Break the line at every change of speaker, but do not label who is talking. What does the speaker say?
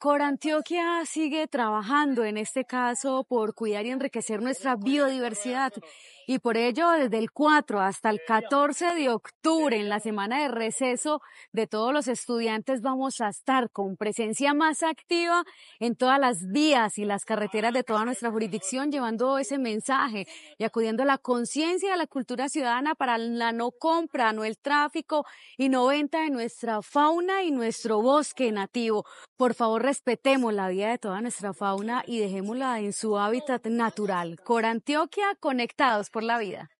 Corantioquia sigue trabajando, en este caso, por cuidar y enriquecer nuestra biodiversidad y por ello desde el 4 hasta el 14 de octubre, en la semana de receso de todos los estudiantes, vamos a estar con presencia más activa en todas las vías y las carreteras de toda nuestra jurisdicción, llevando ese mensaje y acudiendo a la conciencia de la cultura ciudadana para la no compra, no el tráfico y no venta de nuestra fauna y nuestro bosque nativo. Por favor, respetemos la vida de toda nuestra fauna y dejémosla en su hábitat natural. Corantioquia, conectados la vida.